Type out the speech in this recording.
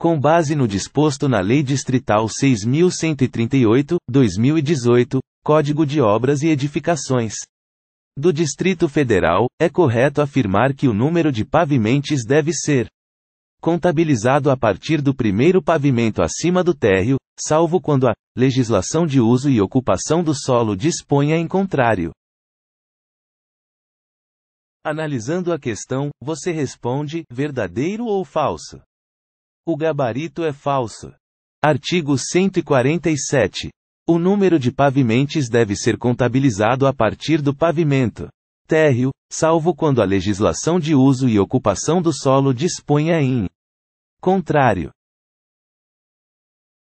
com base no disposto na Lei Distrital 6.138, 2018, Código de Obras e Edificações. Do Distrito Federal, é correto afirmar que o número de pavimentos deve ser contabilizado a partir do primeiro pavimento acima do térreo, salvo quando a legislação de uso e ocupação do solo disponha em contrário. Analisando a questão, você responde verdadeiro ou falso? O gabarito é falso. Artigo 147. O número de pavimentos deve ser contabilizado a partir do pavimento térreo, salvo quando a legislação de uso e ocupação do solo disponha em contrário.